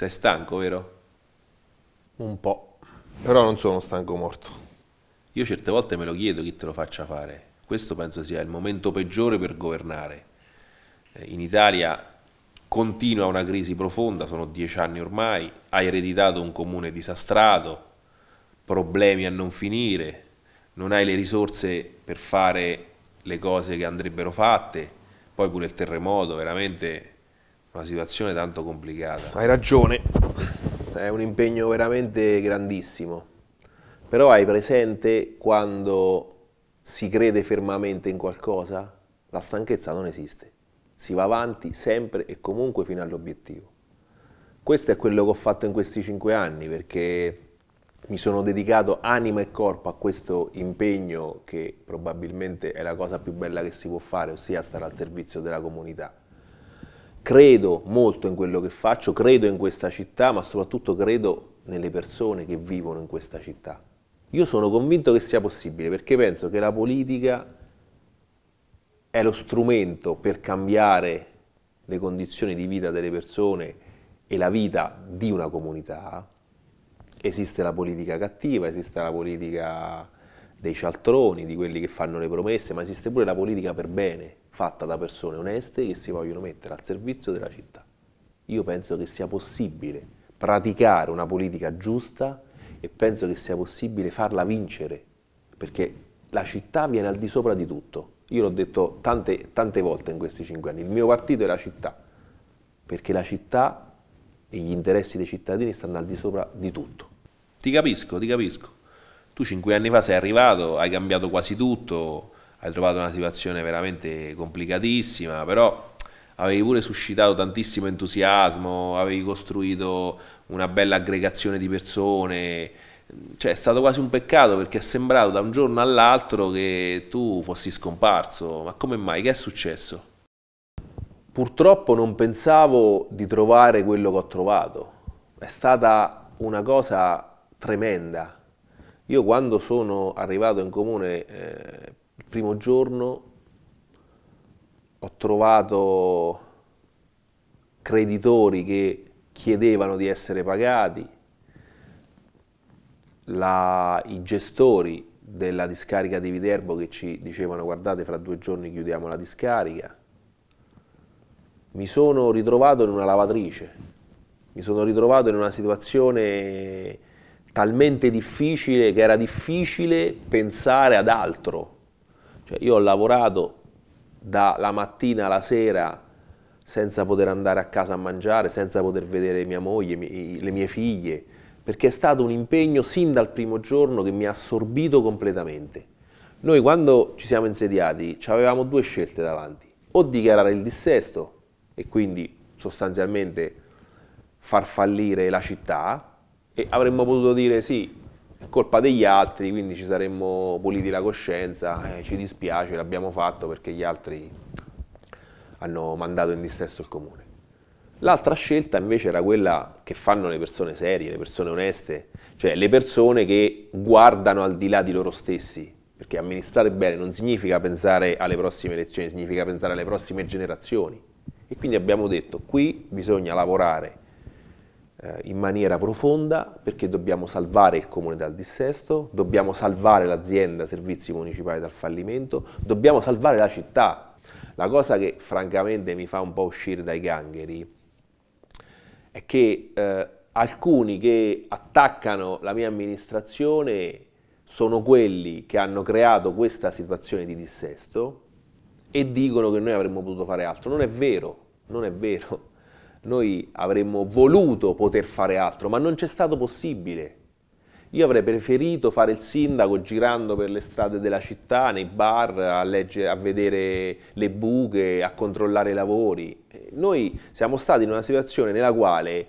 Sei stanco, vero? Un po'. Però non sono stanco morto. Io certe volte me lo chiedo chi te lo faccia fare. Questo penso sia il momento peggiore per governare. Eh, in Italia continua una crisi profonda, sono dieci anni ormai, hai ereditato un comune disastrato, problemi a non finire, non hai le risorse per fare le cose che andrebbero fatte, poi pure il terremoto, veramente una situazione tanto complicata. Hai ragione, è un impegno veramente grandissimo, però hai presente quando si crede fermamente in qualcosa? La stanchezza non esiste, si va avanti sempre e comunque fino all'obiettivo. Questo è quello che ho fatto in questi cinque anni perché mi sono dedicato anima e corpo a questo impegno che probabilmente è la cosa più bella che si può fare, ossia stare al servizio della comunità credo molto in quello che faccio, credo in questa città, ma soprattutto credo nelle persone che vivono in questa città. Io sono convinto che sia possibile perché penso che la politica è lo strumento per cambiare le condizioni di vita delle persone e la vita di una comunità. Esiste la politica cattiva, esiste la politica dei cialtroni, di quelli che fanno le promesse, ma esiste pure la politica per bene, fatta da persone oneste che si vogliono mettere al servizio della città. Io penso che sia possibile praticare una politica giusta e penso che sia possibile farla vincere, perché la città viene al di sopra di tutto. Io l'ho detto tante, tante volte in questi cinque anni, il mio partito è la città, perché la città e gli interessi dei cittadini stanno al di sopra di tutto. Ti capisco, ti capisco. Tu cinque anni fa sei arrivato, hai cambiato quasi tutto, hai trovato una situazione veramente complicatissima, però avevi pure suscitato tantissimo entusiasmo, avevi costruito una bella aggregazione di persone, cioè è stato quasi un peccato perché è sembrato da un giorno all'altro che tu fossi scomparso, ma come mai? Che è successo? Purtroppo non pensavo di trovare quello che ho trovato, è stata una cosa tremenda. Io quando sono arrivato in comune eh, primo giorno ho trovato creditori che chiedevano di essere pagati, la, i gestori della discarica di Viterbo che ci dicevano guardate fra due giorni chiudiamo la discarica, mi sono ritrovato in una lavatrice, mi sono ritrovato in una situazione talmente difficile che era difficile pensare ad altro cioè io ho lavorato dalla mattina alla sera senza poter andare a casa a mangiare, senza poter vedere mia moglie, le mie figlie, perché è stato un impegno sin dal primo giorno che mi ha assorbito completamente. Noi quando ci siamo insediati avevamo due scelte davanti, o dichiarare il dissesto e quindi sostanzialmente far fallire la città e avremmo potuto dire sì, è colpa degli altri, quindi ci saremmo puliti la coscienza, eh, ci dispiace, l'abbiamo fatto perché gli altri hanno mandato in dissesto il comune. L'altra scelta invece era quella che fanno le persone serie, le persone oneste, cioè le persone che guardano al di là di loro stessi, perché amministrare bene non significa pensare alle prossime elezioni, significa pensare alle prossime generazioni. E quindi abbiamo detto qui bisogna lavorare eh, in maniera profonda perché dobbiamo salvare il comune dal dissesto, dobbiamo salvare l'azienda servizi municipali dal fallimento, dobbiamo salvare la città. La cosa che francamente mi fa un po' uscire dai gangheri è che eh, alcuni che attaccano la mia amministrazione sono quelli che hanno creato questa situazione di dissesto e dicono che noi avremmo potuto fare altro. Non è vero, non è vero. Noi avremmo voluto poter fare altro, ma non c'è stato possibile. Io avrei preferito fare il sindaco girando per le strade della città, nei bar, a, legge, a vedere le buche, a controllare i lavori. Noi siamo stati in una situazione nella quale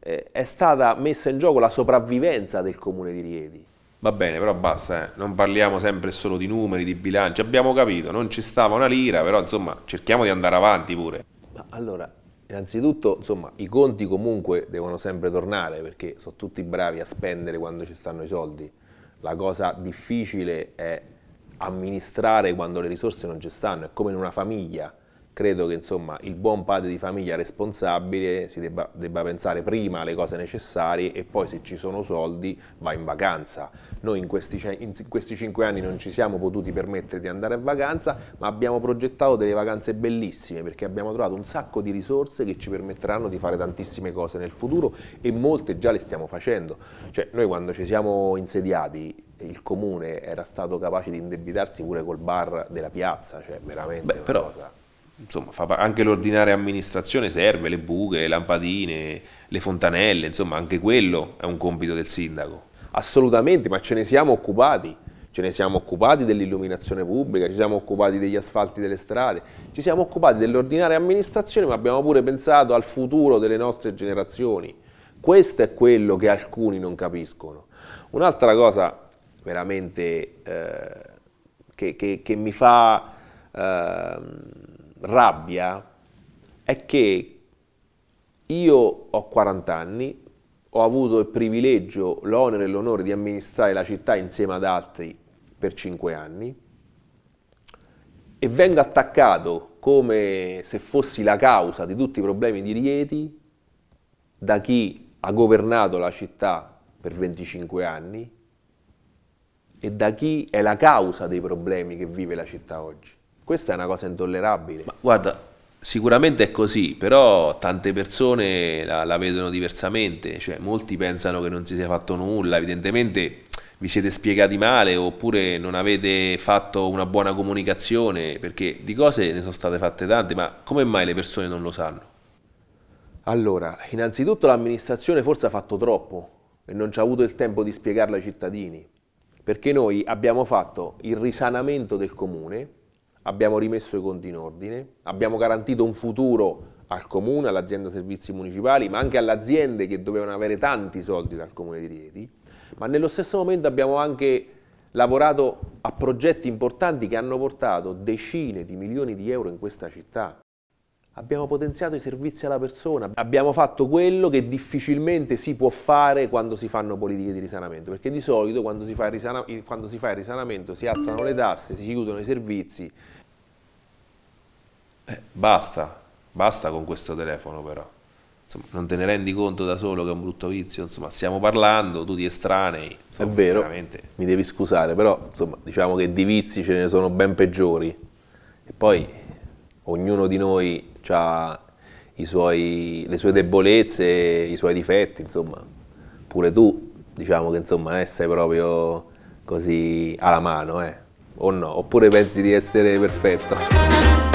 eh, è stata messa in gioco la sopravvivenza del comune di Rieti. Va bene, però basta, eh. non parliamo sempre solo di numeri, di bilanci, abbiamo capito, non ci stava una lira, però insomma cerchiamo di andare avanti pure. Ma allora, Innanzitutto, insomma, i conti comunque devono sempre tornare perché sono tutti bravi a spendere quando ci stanno i soldi. La cosa difficile è amministrare quando le risorse non ci stanno, è come in una famiglia credo che insomma, il buon padre di famiglia responsabile si debba, debba, pensare prima alle cose necessarie e poi se ci sono soldi va in vacanza. Noi in questi, in questi cinque anni non ci siamo potuti permettere di andare in vacanza, ma abbiamo progettato delle vacanze bellissime perché abbiamo trovato un sacco di risorse che ci permetteranno di fare tantissime cose nel futuro e molte già le stiamo facendo. Cioè, noi quando ci siamo insediati il comune era stato capace di indebitarsi pure col bar della piazza, cioè veramente Beh, però, cosa insomma, fa anche l'ordinaria amministrazione serve, le buche, le lampadine, le fontanelle, insomma anche quello è un compito del sindaco. Assolutamente, ma ce ne siamo occupati, ce ne siamo occupati dell'illuminazione pubblica, ci siamo occupati degli asfalti delle strade, ci siamo occupati dell'ordinaria amministrazione, ma abbiamo pure pensato al futuro delle nostre generazioni. Questo è quello che alcuni non capiscono. Un'altra cosa veramente eh, che, che, che, mi fa... Eh, rabbia è che io ho 40 anni, ho avuto il privilegio, l'onere e l'onore di amministrare la città insieme ad altri per 5 anni e vengo attaccato come se fossi la causa di tutti i problemi di Rieti da chi ha governato la città per 25 anni e da chi è la causa dei problemi che vive la città oggi. Questa è una cosa intollerabile. Ma guarda, sicuramente è così, però tante persone la, la vedono diversamente, cioè molti pensano che non si sia fatto nulla, evidentemente vi siete spiegati male oppure non avete fatto una buona comunicazione, perché di cose ne sono state fatte tante, ma come mai le persone non lo sanno? Allora, innanzitutto l'amministrazione forse ha fatto troppo e non ci ha avuto il tempo di spiegarlo ai cittadini, perché noi abbiamo fatto il risanamento del comune, abbiamo rimesso i conti in ordine, abbiamo garantito un futuro al comune, all'azienda servizi municipali, ma anche alle aziende che dovevano avere tanti soldi dal comune di Rieti, ma nello stesso momento abbiamo anche lavorato a progetti importanti che hanno portato decine di milioni di euro in questa città. Abbiamo potenziato i servizi alla persona, abbiamo fatto quello che difficilmente si può fare quando si fanno politiche di risanamento, perché di solito quando si fa il, risana si, fa il risanamento si alzano le tasse, si chiudono i servizi. Eh, basta, basta con questo telefono però. Insomma, non te ne rendi conto da solo che è un brutto vizio, insomma, stiamo parlando, tu di estranei. Insomma, è vero, veramente. mi devi scusare, però insomma, diciamo che di vizi ce ne sono ben peggiori. E poi ognuno di noi ha suoi, le sue debolezze, i suoi difetti, insomma, pure tu, diciamo che insomma eh, sei proprio così alla mano, eh, o no, oppure pensi di essere perfetto.